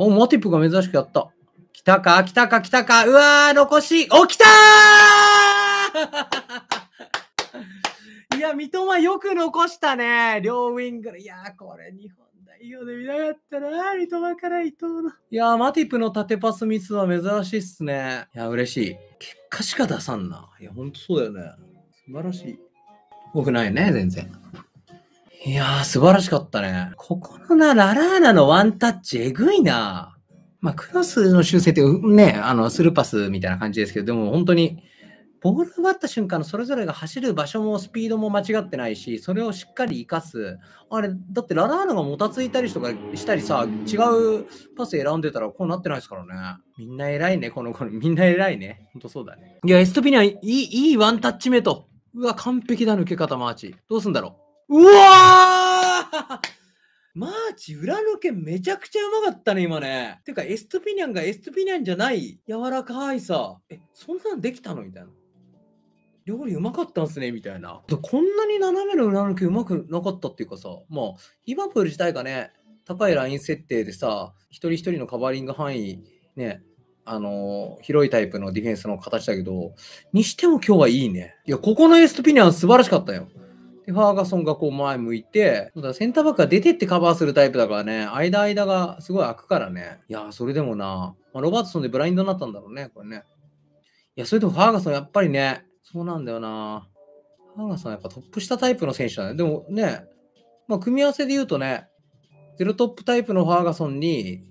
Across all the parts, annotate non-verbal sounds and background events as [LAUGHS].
お、マティプが珍しくやった。来たか来たか来たかうわー残しお、来たー [LAUGHS] いや、三笘よく残したね。両ウィング。ル。いやー、これ日本代表で見なかったな。三笘から伊藤の。いやー、マティプの縦パスミスは珍しいっすね。いや、嬉しい。結果しか出さんな。いや、ほんとそうだよね。素晴らしい。多くないよね、全然。いやー、素晴らしかったね。ここのな、ララーナのワンタッチ、えぐいな。まあ、クロスの修正って、ね、あの、スルーパスみたいな感じですけど、でも本当に、ボール奪った瞬間のそれぞれが走る場所もスピードも間違ってないし、それをしっかり生かす。あれ、だってララーナがもたついたりとかしたりさ、違うパス選んでたらこうなってないですからね。みんな偉いね、この子。みんな偉いね。ほんとそうだね。いや、エストピニャいい、いいワンタッチ目と。うわ、完璧だ、抜け方マーチ。どうすんだろう。うわーマーチ、裏抜けめちゃくちゃうまかったね、今ね。てか、エストピニャンがエストピニャンじゃない柔らかいさ。え、そんなんできたのみたいな。料理うまかったんすねみたいな。こんなに斜めの裏抜けうまくなかったっていうかさ、まあ、リバプール自体がね、高いライン設定でさ、一人一人のカバーリング範囲、ね、あのー、広いタイプのディフェンスの形だけど、にしても今日はいいね。いや、ここのエストピニャン素晴らしかったよ。で、ファーガソンがこう前向いて、だセンターバックが出てってカバーするタイプだからね、間間がすごい開くからね。いやそれでもな、まあ、ロバートソンでブラインドになったんだろうね、これね。いや、それとファーガソンやっぱりね、そうなんだよな。ファーガソンやっぱトップしたタイプの選手だね。でもね、まあ、組み合わせで言うとね、ゼロトップタイプのファーガソンに、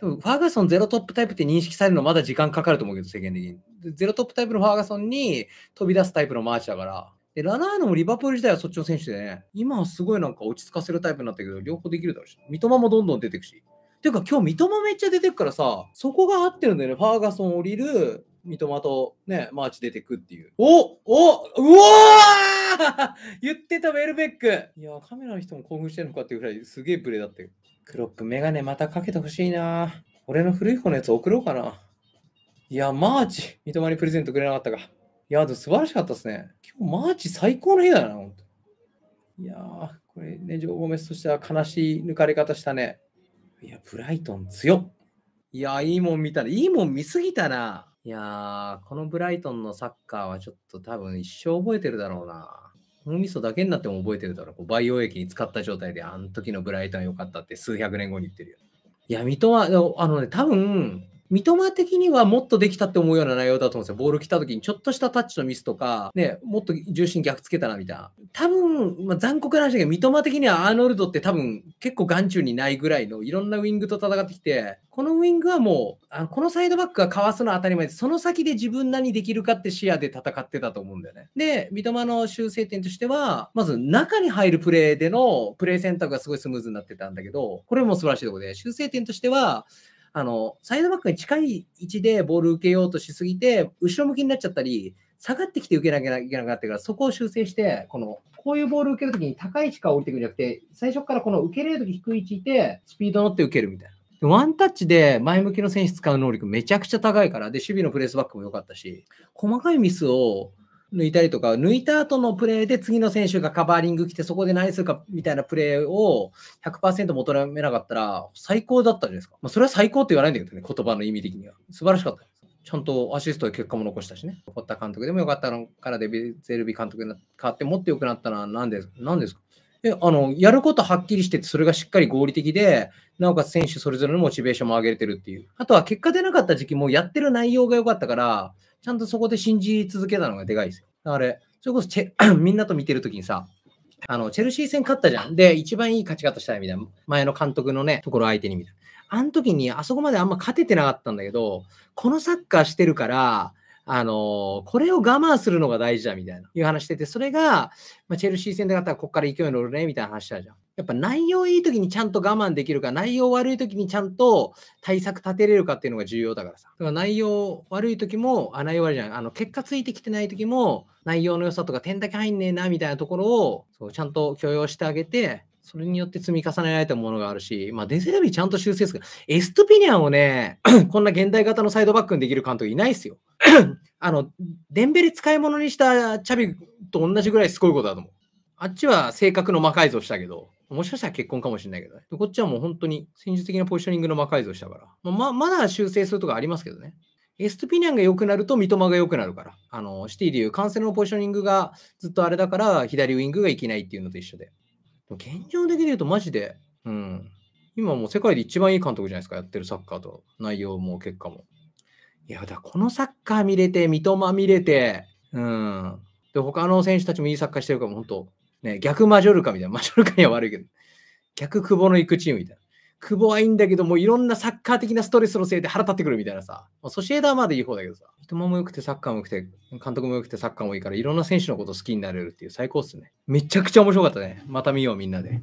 多分ファーガソンゼロトップタイプって認識されるのまだ時間かかると思うけど、世間的に。ゼロトップタイプのファーガソンに飛び出すタイプのマーチだから、で、ラナーノもリバプール時代はそっちの選手でね、今はすごいなんか落ち着かせるタイプになったけど、両方できるだろうし、三笘もどんどん出てくし。ていうか今日三笘めっちゃ出てくからさ、そこが合ってるんだよね。ファーガソン降りる、三笘とね、マーチ出てくっていう。おおうおー [LAUGHS] 言ってたウェルベックいや、カメラの人も興奮してるのかっていうぐらいすげえプレだったよ。クロップメガネまたかけてほしいな俺の古い方のやつ送ろうかな。いや、マーチ、三笘にプレゼントくれなかったか。いや、素晴らしかったですね。今日マーチ最高の日だな、本当いやー、これね、ジョー・ゴメスとしては悲しい抜かれ方したね。いや、ブライトン強っ。いやー、いいもん見たら、いいもん見すぎたな。いやー、このブライトンのサッカーはちょっと多分一生覚えてるだろうな。脳みそだけになっても覚えてるだろう。こう培養液に使った状態で、あの時のブライトン良かったって数百年後に言ってるよ。いや、水戸は、あのね、多分、三笘的にはもっとできたって思うような内容だと思うんですよ。ボール来た時にちょっとしたタッチのミスとか、ね、もっと重心逆つけたなみたいな。多分、まあ、残酷な話だけど、三笘的にはアーノルドって多分結構眼中にないぐらいのいろんなウィングと戦ってきて、このウィングはもう、あのこのサイドバックがかわすのは当たり前でその先で自分何できるかって視野で戦ってたと思うんだよね。で、三笘の修正点としては、まず中に入るプレーでのプレー選択がすごいスムーズになってたんだけど、これも素晴らしいところで、修正点としては、あの、サイドバックに近い位置でボール受けようとしすぎて、後ろ向きになっちゃったり、下がってきて受けなきゃいけなくなってから、そこを修正して、この、こういうボール受けるときに高い位置から降りてくるんじゃなくて、最初からこの受けれるとき低い位置て、スピード乗って受けるみたいな。ワンタッチで前向きの選手使う能力めちゃくちゃ高いから、で、守備のプレースバックも良かったし、細かいミスを抜いたりとか、抜いた後のプレーで次の選手がカバーリング来て、そこで何するかみたいなプレーを100%求めなかったら、最高だったじゃないですか。まあ、それは最高って言わないんだけどね、言葉の意味的には。素晴らしかった。ちゃんとアシストで結果も残したしね、堀田監督でもよかったのからデビゼルビ監督に変わってもっと良くなったのは何です何ですかえあのやることはっきりしてて、それがしっかり合理的で、なおかつ選手それぞれのモチベーションも上げれてるっていう。あとは結果出なかった時期もやってる内容が良かったから、ちゃんとそこで信じ続けたのがでかいですよ。あれ、それこそチェ [CLEARS THROAT] みんなと見てるときにさ、あの、チェルシー戦勝ったじゃん。で、一番いい勝ち方したいみたいな。前の監督のね、ところ相手にみたいな。あの時に、あそこまであんま勝ててなかったんだけど、このサッカーしてるから、あの、これを我慢するのが大事だみたいな、いう話してて、それが、まあ、チェルシー戦であったらここから勢いに乗るね、みたいな話したじゃん。やっぱ内容いい時にちゃんと我慢できるか、内容悪い時にちゃんと対策立てれるかっていうのが重要だからさ。だから内容悪い時も、あ、内容悪いじゃない、あの、結果ついてきてない時も、内容の良さとか点だけ入んねえな、みたいなところを、そうちゃんと許容してあげて、それによって積み重ねられたものがあるし、まあ、デゼルビーちゃんと修正する。エストピニャンをね、[CLEARS THROAT] こんな現代型のサイドバックにできる監督いないですよ。[CLEARS THROAT] あの、デンベレ使い物にしたチャビと同じぐらいすごいことだと思う。あっちは性格の魔改造したけど、もしかしたら結婚かもしれないけどね。こっちはもう本当に戦術的なポジショニングの魔改造したから。まあ、まだ修正するとかありますけどね。エストピニャンが良くなると三笘が良くなるから。あの、シティでいう完成のポジショニングがずっとあれだから、左ウィングがいけないっていうのと一緒で。現状的に言うと、マジで、うん。今もう世界で一番いい監督じゃないですか、やってるサッカーと、内容も結果も。いや、だこのサッカー見れて、三笘見れて、うん。で、他の選手たちもいいサッカーしてるから、本当ね、逆マジョルカみたいな、マジョルカには悪いけど、逆久保の行くチームみたいな。久保はいいんだけど、もういろんなサッカー的なストレスのせいで腹立ってくるみたいなさ、まあ、ソシエダーまでいい方だけどさ、人も良くてサッカーも良くて、監督も良くてサッカーもいいから、いろんな選手のこと好きになれるっていう最高っすね。めちゃくちゃ面白かったね。また見ようみんなで。